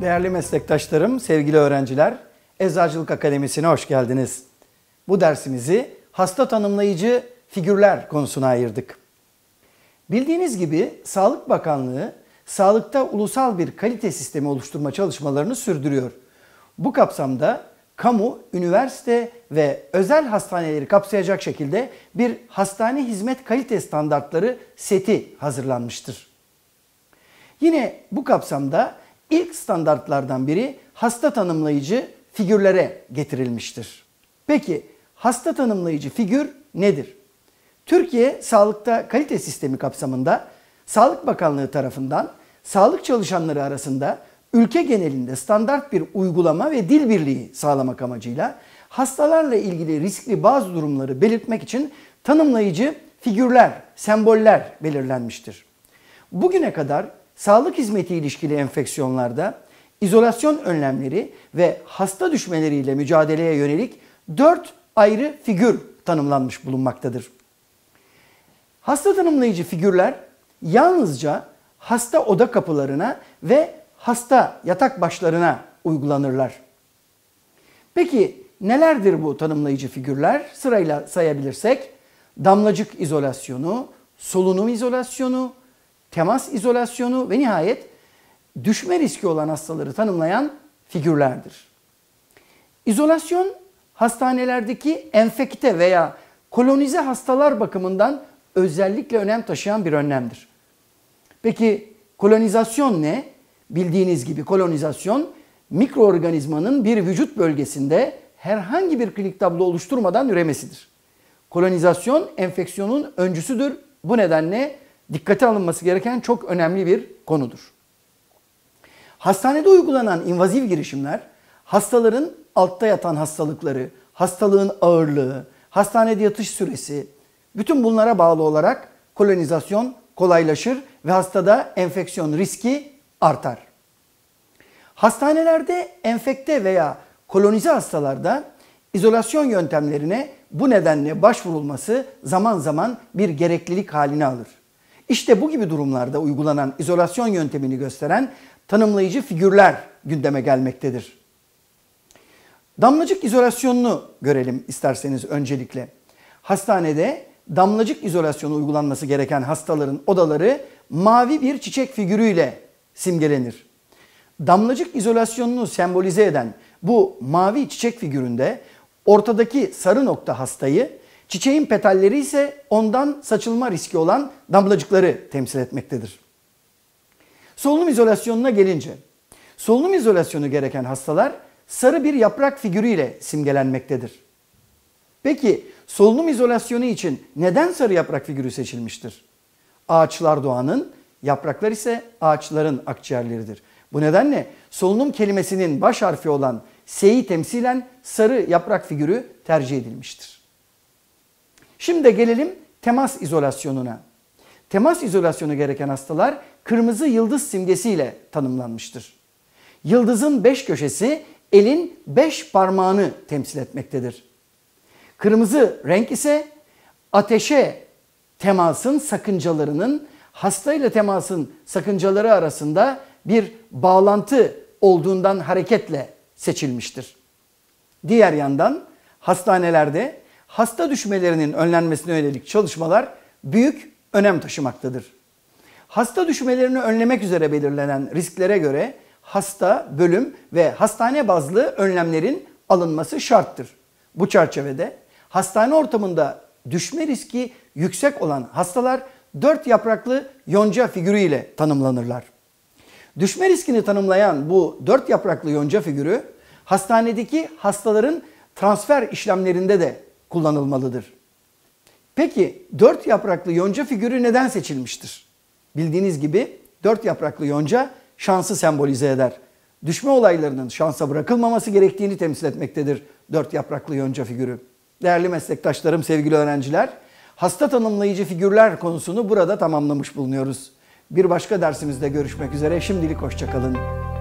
Değerli meslektaşlarım, sevgili öğrenciler, Eczacılık Akademisi'ne hoş geldiniz. Bu dersimizi hasta tanımlayıcı figürler konusuna ayırdık. Bildiğiniz gibi Sağlık Bakanlığı sağlıkta ulusal bir kalite sistemi oluşturma çalışmalarını sürdürüyor. Bu kapsamda kamu, üniversite ve özel hastaneleri kapsayacak şekilde bir hastane hizmet kalite standartları seti hazırlanmıştır. Yine bu kapsamda ilk standartlardan biri hasta tanımlayıcı figürlere getirilmiştir. Peki hasta tanımlayıcı figür nedir? Türkiye Sağlıkta Kalite Sistemi kapsamında Sağlık Bakanlığı tarafından sağlık çalışanları arasında ülke genelinde standart bir uygulama ve dil birliği sağlamak amacıyla hastalarla ilgili riskli bazı durumları belirtmek için tanımlayıcı figürler, semboller belirlenmiştir. Bugüne kadar sağlık hizmeti ilişkili enfeksiyonlarda izolasyon önlemleri ve hasta düşmeleriyle mücadeleye yönelik 4 ayrı figür tanımlanmış bulunmaktadır. Hasta tanımlayıcı figürler yalnızca hasta oda kapılarına ve hasta yatak başlarına uygulanırlar. Peki nelerdir bu tanımlayıcı figürler? Sırayla sayabilirsek damlacık izolasyonu, solunum izolasyonu, temas izolasyonu ve nihayet düşme riski olan hastaları tanımlayan figürlerdir. İzolasyon hastanelerdeki enfekte veya kolonize hastalar bakımından özellikle önem taşıyan bir önlemdir. Peki kolonizasyon ne? Bildiğiniz gibi kolonizasyon mikroorganizmanın bir vücut bölgesinde herhangi bir klinik tablo oluşturmadan üremesidir. Kolonizasyon enfeksiyonun öncüsüdür. Bu nedenle dikkate alınması gereken çok önemli bir konudur. Hastanede uygulanan invaziv girişimler hastaların altta yatan hastalıkları, hastalığın ağırlığı, hastanede yatış süresi bütün bunlara bağlı olarak kolonizasyon kolaylaşır ve hastada enfeksiyon riski artar. Hastanelerde enfekte veya kolonize hastalarda izolasyon yöntemlerine bu nedenle başvurulması zaman zaman bir gereklilik haline alır. İşte bu gibi durumlarda uygulanan izolasyon yöntemini gösteren tanımlayıcı figürler gündeme gelmektedir. Damlacık izolasyonunu görelim isterseniz öncelikle. Hastanede damlacık izolasyonu uygulanması gereken hastaların odaları mavi bir çiçek figürüyle simgelenir. Damlacık izolasyonunu sembolize eden bu mavi çiçek figüründe ortadaki sarı nokta hastayı, Çiçeğin petalleri ise ondan saçılma riski olan damlacıkları temsil etmektedir. Solunum izolasyonuna gelince, solunum izolasyonu gereken hastalar sarı bir yaprak figürüyle simgelenmektedir. Peki solunum izolasyonu için neden sarı yaprak figürü seçilmiştir? Ağaçlar doğanın, yapraklar ise ağaçların akciğerleridir. Bu nedenle solunum kelimesinin baş harfi olan S'yi temsilen sarı yaprak figürü tercih edilmiştir. Şimdi gelelim temas izolasyonuna. Temas izolasyonu gereken hastalar kırmızı yıldız simgesiyle tanımlanmıştır. Yıldızın beş köşesi elin beş parmağını temsil etmektedir. Kırmızı renk ise ateşe temasın sakıncalarının hastayla temasın sakıncaları arasında bir bağlantı olduğundan hareketle seçilmiştir. Diğer yandan hastanelerde hasta düşmelerinin önlenmesine yönelik çalışmalar büyük önem taşımaktadır. Hasta düşmelerini önlemek üzere belirlenen risklere göre hasta, bölüm ve hastane bazlı önlemlerin alınması şarttır. Bu çerçevede hastane ortamında düşme riski yüksek olan hastalar dört yapraklı yonca figürü ile tanımlanırlar. Düşme riskini tanımlayan bu dört yapraklı yonca figürü hastanedeki hastaların transfer işlemlerinde de kullanılmalıdır. Peki dört yapraklı yonca figürü neden seçilmiştir? Bildiğiniz gibi dört yapraklı yonca şansı sembolize eder. Düşme olaylarının şansa bırakılmaması gerektiğini temsil etmektedir dört yapraklı yonca figürü. Değerli meslektaşlarım, sevgili öğrenciler, hasta tanımlayıcı figürler konusunu burada tamamlamış bulunuyoruz. Bir başka dersimizde görüşmek üzere. Şimdilik hoşçakalın.